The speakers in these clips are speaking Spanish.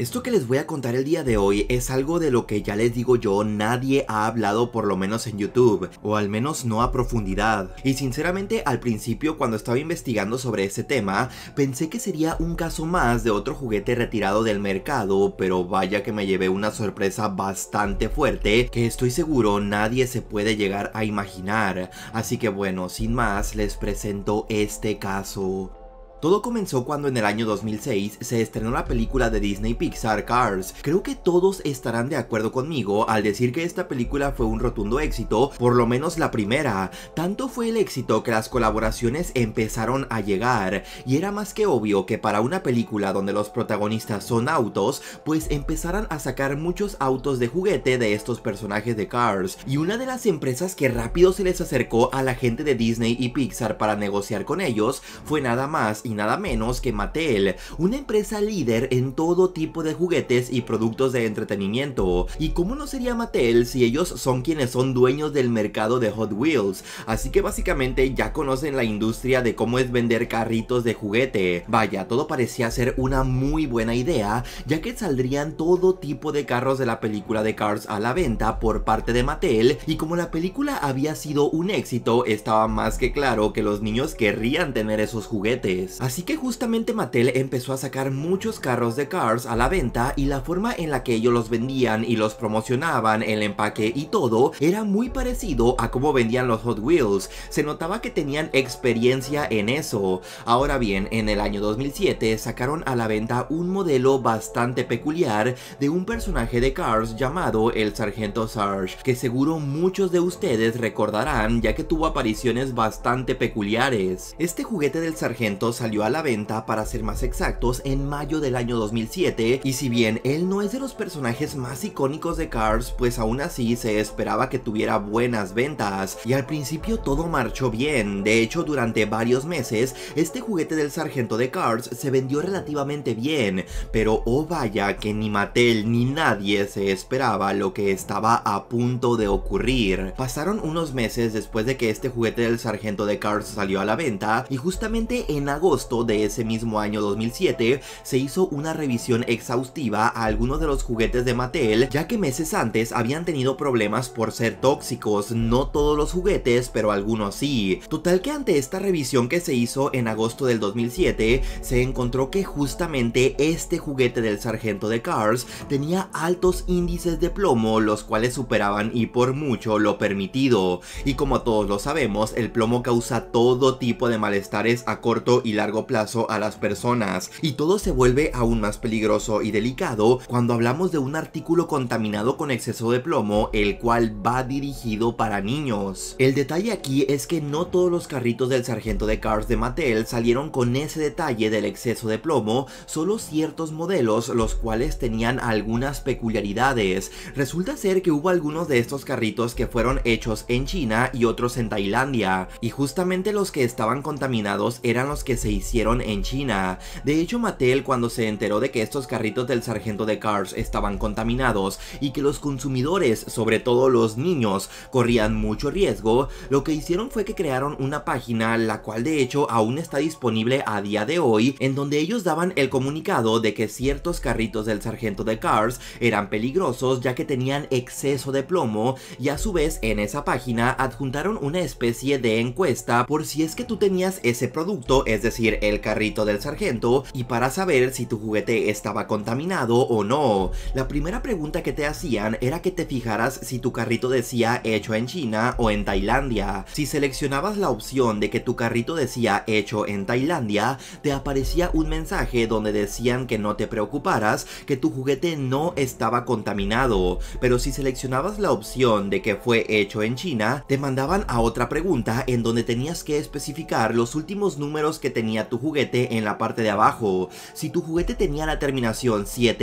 Esto que les voy a contar el día de hoy es algo de lo que ya les digo yo, nadie ha hablado por lo menos en YouTube, o al menos no a profundidad. Y sinceramente al principio cuando estaba investigando sobre ese tema, pensé que sería un caso más de otro juguete retirado del mercado, pero vaya que me llevé una sorpresa bastante fuerte que estoy seguro nadie se puede llegar a imaginar. Así que bueno, sin más, les presento este caso. Todo comenzó cuando en el año 2006 se estrenó la película de Disney Pixar Cars. Creo que todos estarán de acuerdo conmigo al decir que esta película fue un rotundo éxito, por lo menos la primera. Tanto fue el éxito que las colaboraciones empezaron a llegar, y era más que obvio que para una película donde los protagonistas son autos, pues empezaran a sacar muchos autos de juguete de estos personajes de Cars. Y una de las empresas que rápido se les acercó a la gente de Disney y Pixar para negociar con ellos fue nada más y nada menos que Mattel, una empresa líder en todo tipo de juguetes y productos de entretenimiento. ¿Y cómo no sería Mattel si ellos son quienes son dueños del mercado de Hot Wheels? Así que básicamente ya conocen la industria de cómo es vender carritos de juguete. Vaya, todo parecía ser una muy buena idea, ya que saldrían todo tipo de carros de la película de Cars a la venta por parte de Mattel y como la película había sido un éxito, estaba más que claro que los niños querrían tener esos juguetes. Así que justamente Mattel empezó a sacar muchos carros de Cars a la venta y la forma en la que ellos los vendían y los promocionaban, el empaque y todo, era muy parecido a cómo vendían los Hot Wheels. Se notaba que tenían experiencia en eso. Ahora bien, en el año 2007 sacaron a la venta un modelo bastante peculiar de un personaje de Cars llamado el Sargento Sarge, que seguro muchos de ustedes recordarán ya que tuvo apariciones bastante peculiares. Este juguete del sargento salió a la venta, para ser más exactos, en mayo del año 2007, y si bien él no es de los personajes más icónicos de Cars, pues aún así se esperaba que tuviera buenas ventas, y al principio todo marchó bien, de hecho durante varios meses, este juguete del sargento de Cars se vendió relativamente bien, pero oh vaya que ni Mattel ni nadie se esperaba lo que estaba a punto de ocurrir. Pasaron unos meses después de que este juguete del sargento de Cars salió a la venta, y justamente en agosto de ese mismo año 2007, se hizo una revisión exhaustiva a algunos de los juguetes de Mattel, ya que meses antes habían tenido problemas por ser tóxicos, no todos los juguetes, pero algunos sí. Total que ante esta revisión que se hizo en agosto del 2007, se encontró que justamente este juguete del sargento de Cars tenía altos índices de plomo, los cuales superaban y por mucho lo permitido. Y como todos lo sabemos, el plomo causa todo tipo de malestares a corto y largo plazo a las personas y todo se vuelve aún más peligroso y delicado cuando hablamos de un artículo contaminado con exceso de plomo el cual va dirigido para niños. El detalle aquí es que no todos los carritos del sargento de Cars de Mattel salieron con ese detalle del exceso de plomo, solo ciertos modelos los cuales tenían algunas peculiaridades. Resulta ser que hubo algunos de estos carritos que fueron hechos en China y otros en Tailandia, y justamente los que estaban contaminados eran los que se hicieron en China. De hecho, Mattel cuando se enteró de que estos carritos del sargento de Cars estaban contaminados y que los consumidores, sobre todo los niños, corrían mucho riesgo, lo que hicieron fue que crearon una página, la cual de hecho aún está disponible a día de hoy, en donde ellos daban el comunicado de que ciertos carritos del sargento de Cars eran peligrosos ya que tenían exceso de plomo y a su vez en esa página adjuntaron una especie de encuesta por si es que tú tenías ese producto, es decir, el carrito del sargento, y para saber si tu juguete estaba contaminado o no. La primera pregunta que te hacían era que te fijaras si tu carrito decía hecho en China o en Tailandia. Si seleccionabas la opción de que tu carrito decía hecho en Tailandia, te aparecía un mensaje donde decían que no te preocuparas, que tu juguete no estaba contaminado. Pero si seleccionabas la opción de que fue hecho en China, te mandaban a otra pregunta en donde tenías que especificar los últimos números que tenías tu juguete en la parte de abajo. Si tu juguete tenía la terminación 7EA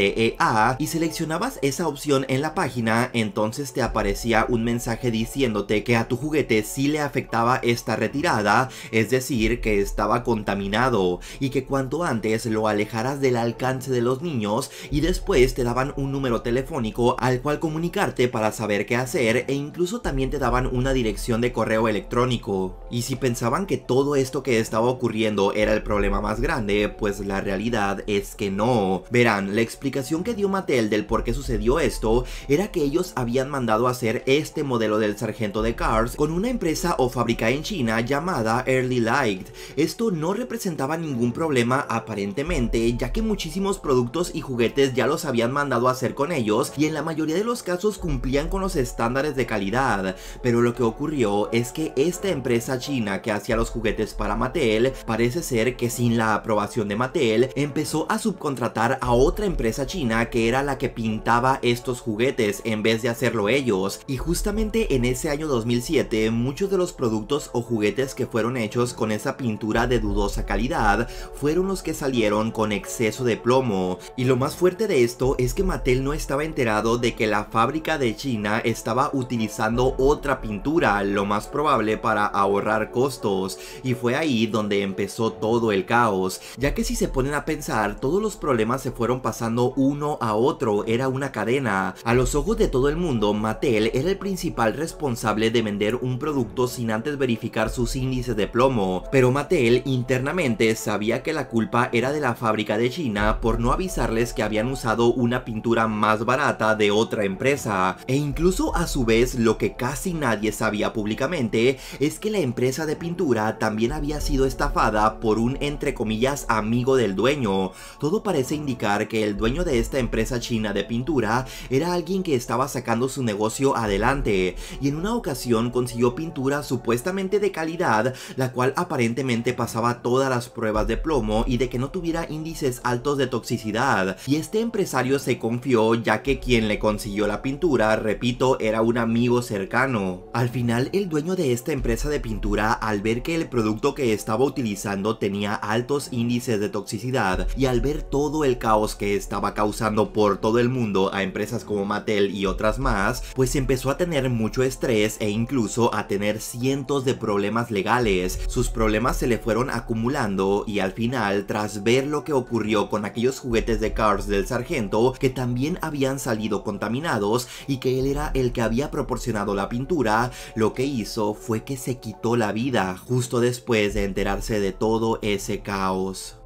e y seleccionabas esa opción en la página, entonces te aparecía un mensaje diciéndote que a tu juguete sí le afectaba esta retirada, es decir, que estaba contaminado y que cuanto antes lo alejaras del alcance de los niños y después te daban un número telefónico al cual comunicarte para saber qué hacer e incluso también te daban una dirección de correo electrónico. Y si pensaban que todo esto que estaba ocurriendo era el problema más grande, pues la realidad es que no. Verán, la explicación que dio Mattel del por qué sucedió esto era que ellos habían mandado a hacer este modelo del sargento de Cars con una empresa o fábrica en China llamada Early Light. Esto no representaba ningún problema aparentemente, ya que muchísimos productos y juguetes ya los habían mandado a hacer con ellos y en la mayoría de los casos cumplían con los estándares de calidad. Pero lo que ocurrió es que esta empresa china que hacía los juguetes para Mattel parece que sin la aprobación de Mattel empezó a subcontratar a otra empresa china que era la que pintaba estos juguetes en vez de hacerlo ellos y justamente en ese año 2007 muchos de los productos o juguetes que fueron hechos con esa pintura de dudosa calidad fueron los que salieron con exceso de plomo y lo más fuerte de esto es que Mattel no estaba enterado de que la fábrica de China estaba utilizando otra pintura lo más probable para ahorrar costos y fue ahí donde empezó todo el caos, ya que si se ponen a pensar, todos los problemas se fueron pasando uno a otro, era una cadena. A los ojos de todo el mundo, Mattel era el principal responsable de vender un producto sin antes verificar sus índices de plomo, pero Mattel internamente sabía que la culpa era de la fábrica de China por no avisarles que habían usado una pintura más barata de otra empresa, e incluso a su vez lo que casi nadie sabía públicamente es que la empresa de pintura también había sido estafada por por un entre comillas amigo del dueño. Todo parece indicar que el dueño de esta empresa china de pintura era alguien que estaba sacando su negocio adelante y en una ocasión consiguió pintura supuestamente de calidad, la cual aparentemente pasaba todas las pruebas de plomo y de que no tuviera índices altos de toxicidad. Y este empresario se confió ya que quien le consiguió la pintura, repito, era un amigo cercano. Al final el dueño de esta empresa de pintura al ver que el producto que estaba utilizando tenía altos índices de toxicidad y al ver todo el caos que estaba causando por todo el mundo a empresas como Mattel y otras más, pues empezó a tener mucho estrés e incluso a tener cientos de problemas legales. Sus problemas se le fueron acumulando y al final, tras ver lo que ocurrió con aquellos juguetes de Cars del sargento que también habían salido contaminados y que él era el que había proporcionado la pintura, lo que hizo fue que se quitó la vida justo después de enterarse de todo todo ese caos.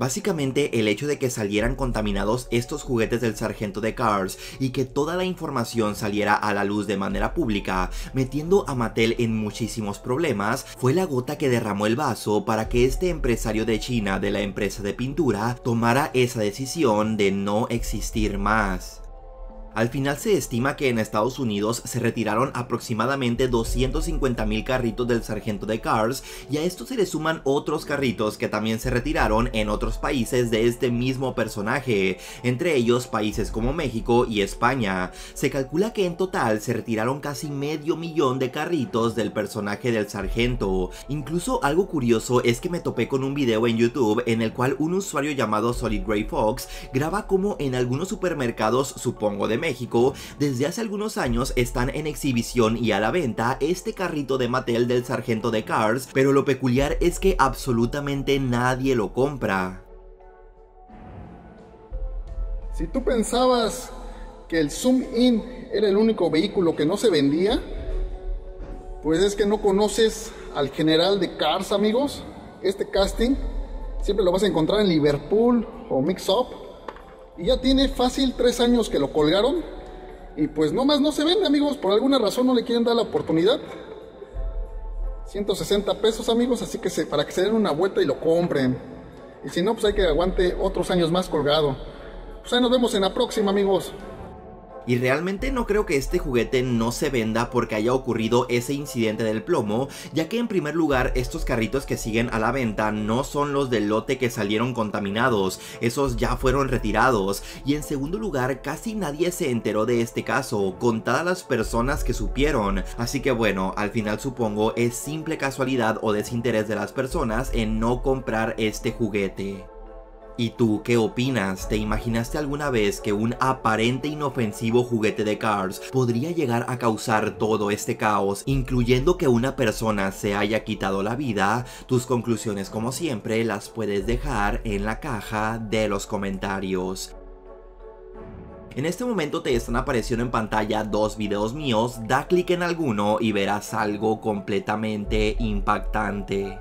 Básicamente el hecho de que salieran contaminados estos juguetes del sargento de Cars y que toda la información saliera a la luz de manera pública, metiendo a Mattel en muchísimos problemas, fue la gota que derramó el vaso para que este empresario de China de la empresa de pintura tomara esa decisión de no existir más. Al final se estima que en Estados Unidos se retiraron aproximadamente 250.000 carritos del sargento de Cars y a esto se le suman otros carritos que también se retiraron en otros países de este mismo personaje, entre ellos países como México y España. Se calcula que en total se retiraron casi medio millón de carritos del personaje del sargento. Incluso algo curioso es que me topé con un video en YouTube en el cual un usuario llamado Solid Gray Fox graba como en algunos supermercados, supongo de México, desde hace algunos años están en exhibición y a la venta este carrito de Mattel del sargento de Cars, pero lo peculiar es que absolutamente nadie lo compra. Si tú pensabas que el Zoom In era el único vehículo que no se vendía, pues es que no conoces al general de Cars, amigos. Este casting siempre lo vas a encontrar en Liverpool o Mix Up y ya tiene fácil tres años que lo colgaron. Y pues no más no se vende, amigos. Por alguna razón no le quieren dar la oportunidad. 160 pesos, amigos. Así que para que se den una vuelta y lo compren. Y si no, pues hay que aguante otros años más colgado. Pues ahí nos vemos en la próxima, amigos. Y realmente no creo que este juguete no se venda porque haya ocurrido ese incidente del plomo, ya que en primer lugar estos carritos que siguen a la venta no son los del lote que salieron contaminados, esos ya fueron retirados, y en segundo lugar casi nadie se enteró de este caso, contadas las personas que supieron, así que bueno, al final supongo es simple casualidad o desinterés de las personas en no comprar este juguete. ¿Y tú qué opinas? ¿Te imaginaste alguna vez que un aparente inofensivo juguete de Cars podría llegar a causar todo este caos, incluyendo que una persona se haya quitado la vida? Tus conclusiones como siempre las puedes dejar en la caja de los comentarios. En este momento te están apareciendo en pantalla dos videos míos, da clic en alguno y verás algo completamente impactante.